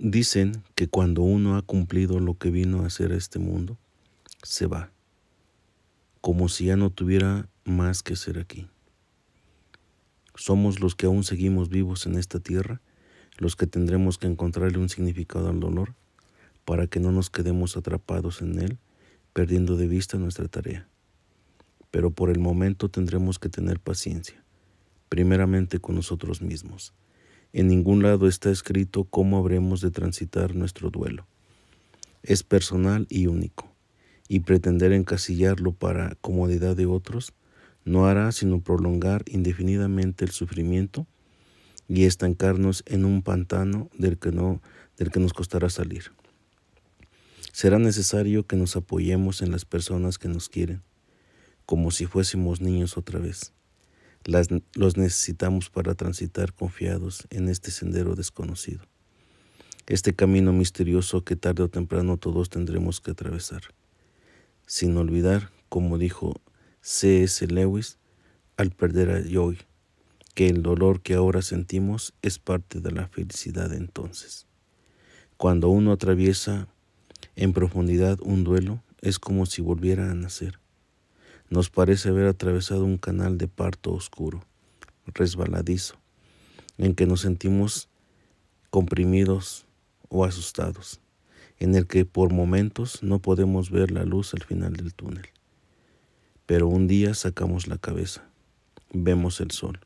Dicen que cuando uno ha cumplido lo que vino a hacer a este mundo, se va, como si ya no tuviera más que ser aquí. Somos los que aún seguimos vivos en esta tierra, los que tendremos que encontrarle un significado al dolor para que no nos quedemos atrapados en él, perdiendo de vista nuestra tarea. Pero por el momento tendremos que tener paciencia, primeramente con nosotros mismos en ningún lado está escrito cómo habremos de transitar nuestro duelo. Es personal y único, y pretender encasillarlo para comodidad de otros no hará sino prolongar indefinidamente el sufrimiento y estancarnos en un pantano del que, no, del que nos costará salir. Será necesario que nos apoyemos en las personas que nos quieren, como si fuésemos niños otra vez los necesitamos para transitar confiados en este sendero desconocido, este camino misterioso que tarde o temprano todos tendremos que atravesar. Sin olvidar, como dijo C.S. Lewis, al perder a Joy, que el dolor que ahora sentimos es parte de la felicidad de entonces. Cuando uno atraviesa en profundidad un duelo, es como si volviera a nacer nos parece haber atravesado un canal de parto oscuro, resbaladizo, en que nos sentimos comprimidos o asustados, en el que por momentos no podemos ver la luz al final del túnel. Pero un día sacamos la cabeza, vemos el sol,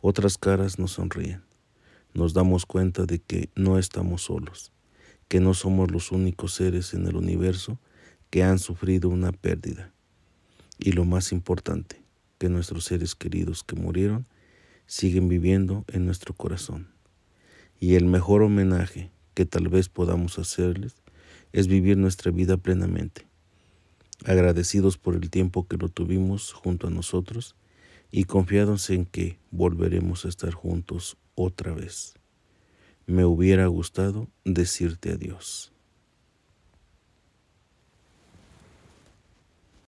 otras caras nos sonríen, nos damos cuenta de que no estamos solos, que no somos los únicos seres en el universo que han sufrido una pérdida y lo más importante, que nuestros seres queridos que murieron siguen viviendo en nuestro corazón. Y el mejor homenaje que tal vez podamos hacerles es vivir nuestra vida plenamente, agradecidos por el tiempo que lo tuvimos junto a nosotros y confiados en que volveremos a estar juntos otra vez. Me hubiera gustado decirte adiós.